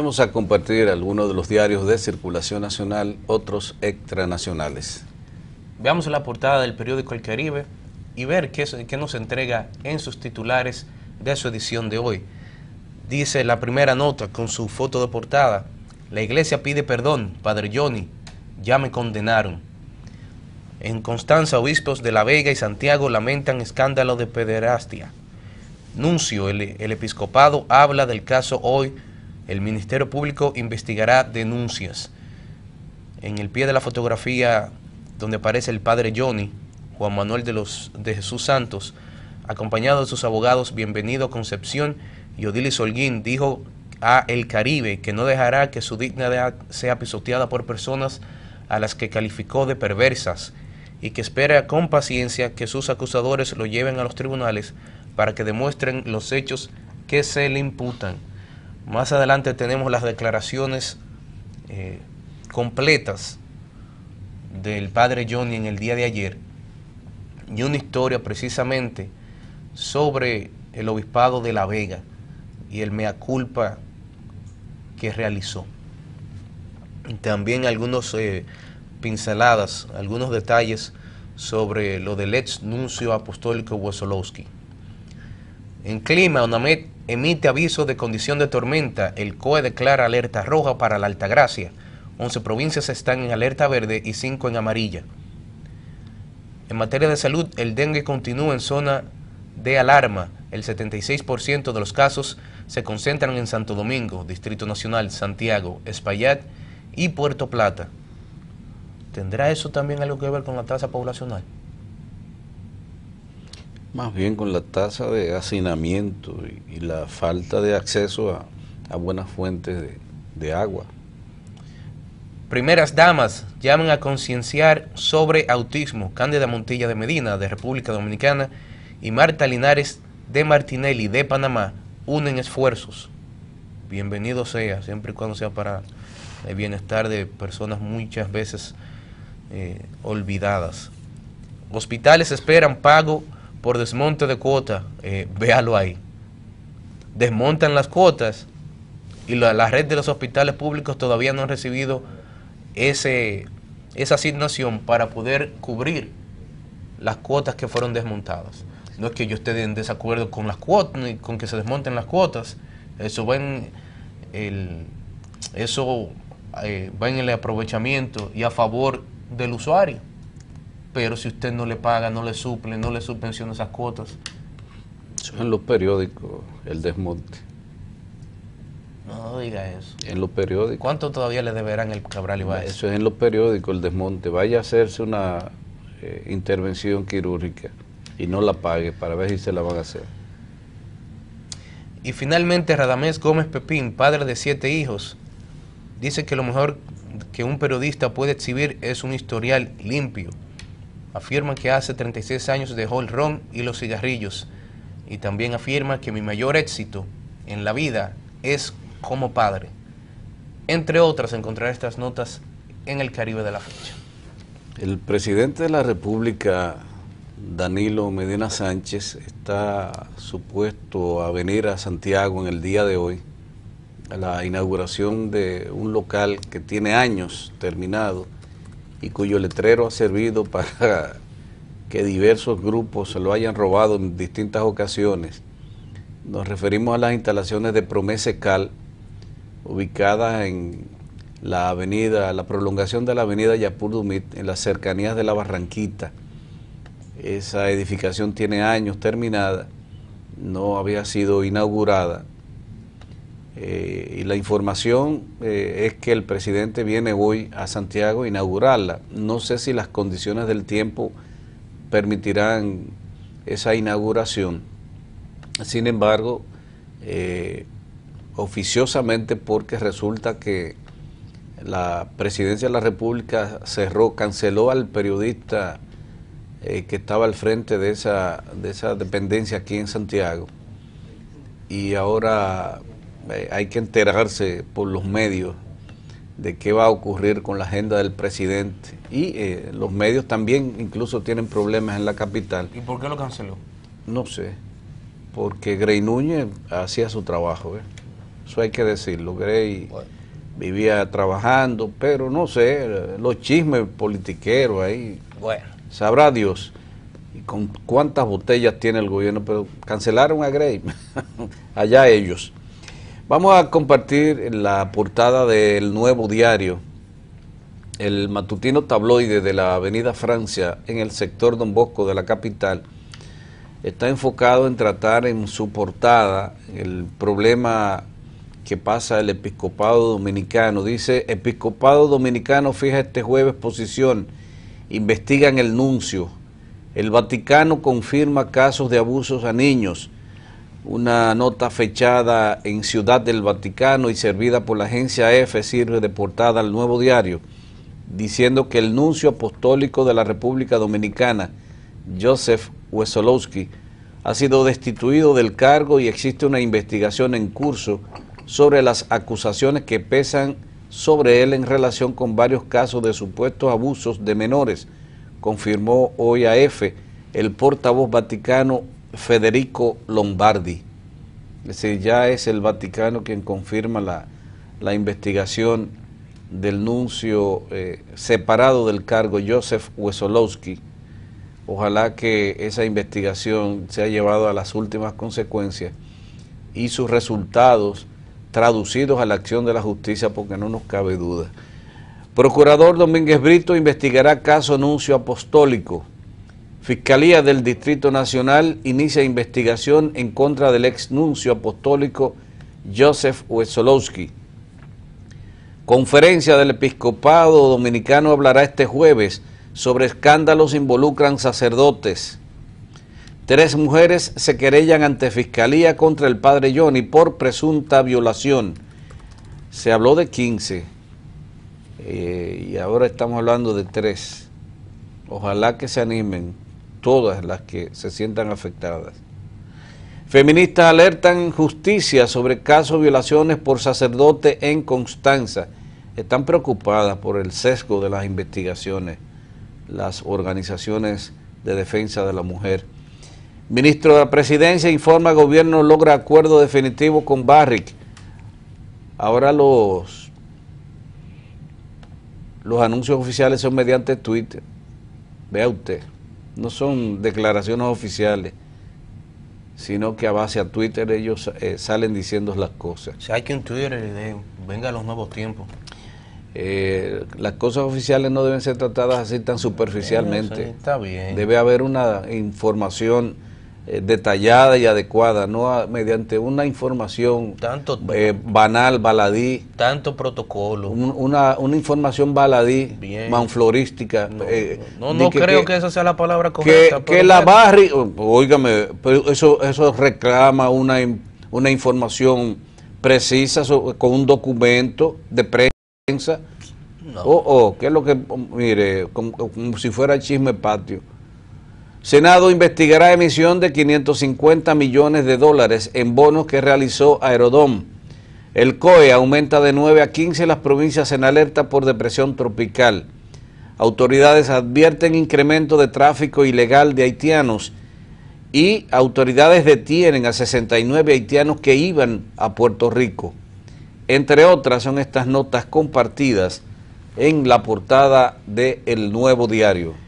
Vamos a compartir algunos de los diarios de circulación nacional, otros extranacionales. Veamos la portada del periódico El Caribe y ver qué, qué nos entrega en sus titulares de su edición de hoy. Dice la primera nota con su foto de portada, la iglesia pide perdón, Padre Johnny, ya me condenaron. En Constanza, obispos de La Vega y Santiago lamentan escándalo de pederastia. Nuncio, el, el episcopado, habla del caso hoy el Ministerio Público investigará denuncias. En el pie de la fotografía donde aparece el padre Johnny, Juan Manuel de, los, de Jesús Santos, acompañado de sus abogados Bienvenido Concepción y Odile Solguín, dijo a El Caribe que no dejará que su dignidad sea pisoteada por personas a las que calificó de perversas y que espera con paciencia que sus acusadores lo lleven a los tribunales para que demuestren los hechos que se le imputan. Más adelante tenemos las declaraciones eh, completas del padre Johnny en el día de ayer y una historia precisamente sobre el obispado de La Vega y el mea culpa que realizó. También algunas eh, pinceladas, algunos detalles sobre lo del ex nuncio apostólico Wesolowski. En clima, emite aviso de condición de tormenta. El COE declara alerta roja para la Altagracia. 11 provincias están en alerta verde y 5 en amarilla. En materia de salud, el dengue continúa en zona de alarma. El 76% de los casos se concentran en Santo Domingo, Distrito Nacional, Santiago, Espaillat y Puerto Plata. ¿Tendrá eso también algo que ver con la tasa poblacional? más bien con la tasa de hacinamiento y, la falta de acceso a, buenas fuentes de, agua. Primeras damas llaman a concienciar sobre autismo. Cándida Montilla de Medina, de República Dominicana, y Marta Linares de Martinelli, de Panamá, unen esfuerzos. Bienvenido sea, siempre y cuando sea para el bienestar de personas muchas veces eh, olvidadas. Hospitales esperan pago por desmonte de cuotas, eh, véalo ahí. Desmontan las cuotas y la, red de los hospitales públicos todavía no han recibido ese, esa asignación para poder cubrir las cuotas que fueron desmontadas. No es que yo esté en desacuerdo con las cuotas, con que se desmonten las cuotas. Eso va en el, eso, eh, va en el aprovechamiento y a favor del usuario pero si usted no le paga, no le suple, no le subvenciona esas cuotas. Eso es en los periódicos, el desmonte. No diga eso. En los periódicos. ¿Cuánto todavía le deberán el Cabral y va Eso es en los periódicos, el desmonte. Vaya a hacerse una eh, intervención quirúrgica y no la pague para ver si se la van a hacer. Y finalmente, Radamés Gómez Pepín, padre de siete hijos, dice que lo mejor que un periodista puede exhibir es un historial limpio afirma que hace 36 años dejó el ron y los cigarrillos y también afirma que mi mayor éxito en la vida es como padre. Entre otras, encontrar estas notas en el Caribe de la fecha. El presidente de la República, Danilo Medina Sánchez, está supuesto a venir a Santiago en el día de hoy a la inauguración de un local que tiene años terminado y cuyo letrero ha servido para que diversos grupos se lo hayan robado en distintas ocasiones. Nos referimos a las instalaciones de Promese Cal, ubicadas en la avenida, la prolongación de la avenida Yapur Dumit, en las cercanías de la Barranquita. Esa edificación tiene años terminada, no había sido inaugurada eh, y la información eh, es que el presidente viene hoy a Santiago a inaugurarla. No sé si las condiciones del tiempo permitirán esa inauguración. Sin embargo, eh, oficiosamente porque resulta que la presidencia de la República cerró, canceló al periodista que estaba al frente de esa, de esa dependencia aquí en Santiago. Y ahora eh, hay que enterarse por los medios de qué va a ocurrir con la agenda del presidente. Y eh, los medios también incluso tienen problemas en la capital. ¿Y por qué lo canceló? No sé, porque Grey Núñez hacía su trabajo, ¿eh? eso hay que decirlo. Grey vivía trabajando, pero no sé, los chismes politiqueros ahí. Bueno. Sabrá Dios y con cuántas botellas tiene el gobierno, pero cancelaron a Grey, allá ellos. Vamos a compartir la portada del nuevo diario, el matutino tabloide de la Avenida Francia en el sector Don Bosco de la capital. Está enfocado en tratar en su portada el problema que pasa el episcopado dominicano. Dice, episcopado dominicano fija este jueves posición, investigan el nuncio. El Vaticano confirma casos de abusos a niños una nota fechada en Ciudad del Vaticano y servida por la agencia EFE sirve de portada al nuevo diario, diciendo que el nuncio apostólico de la República Dominicana, Joseph Wesolowski, ha sido destituido del cargo y existe una investigación en curso sobre las acusaciones que pesan sobre él en relación con varios casos de supuestos abusos de menores, confirmó hoy a EFE el portavoz vaticano Federico Lombardi. Es decir, ya es el Vaticano quien confirma la, investigación del nuncio eh, separado del cargo, Joseph Wesolowski. Ojalá que esa investigación se ha llevado a las últimas consecuencias y sus resultados traducidos a la acción de la justicia, porque no nos cabe duda. Procurador Domínguez Brito investigará caso nuncio apostólico. Fiscalía del Distrito Nacional inicia investigación en contra del ex nuncio apostólico Joseph Wesolowski. Conferencia del Episcopado Dominicano hablará este jueves sobre escándalos involucran sacerdotes. Tres mujeres se querellan ante Fiscalía contra el padre Johnny por presunta violación. Se habló de 15 eh, y ahora estamos hablando de tres. Ojalá que se animen todas las que se sientan afectadas. Feministas alertan justicia sobre casos de violaciones por sacerdote en Constanza. Están preocupadas por el sesgo de las investigaciones, las organizaciones de defensa de la mujer. Ministro de la Presidencia informa gobierno logra acuerdo definitivo con Barrick. Ahora los, los anuncios oficiales son mediante Twitter. Vea usted no son declaraciones oficiales, sino que a base a Twitter ellos eh, salen diciendo las cosas. Si hay que en Twitter venga los nuevos tiempos. Eh, las cosas oficiales no deben ser tratadas así tan superficialmente. está bien. Debe haber una información eh, detallada y adecuada, no mediante una información tanto, eh, banal, baladí. Tanto protocolo. una, información baladí, manflorística. No, eh, creo que, esa sea la palabra correcta. Que, la barri, oígame, pero eso, eso reclama una, una información precisa con un documento de prensa. o Oh, que es lo que, mire, como, si fuera chisme patio. Senado investigará emisión de 550 millones de dólares en bonos que realizó Aerodón. El COE aumenta de 9 a 15 las provincias en alerta por depresión tropical. Autoridades advierten incremento de tráfico ilegal de haitianos y autoridades detienen a 69 haitianos que iban a Puerto Rico. Entre otras son estas notas compartidas en la portada de El Nuevo Diario.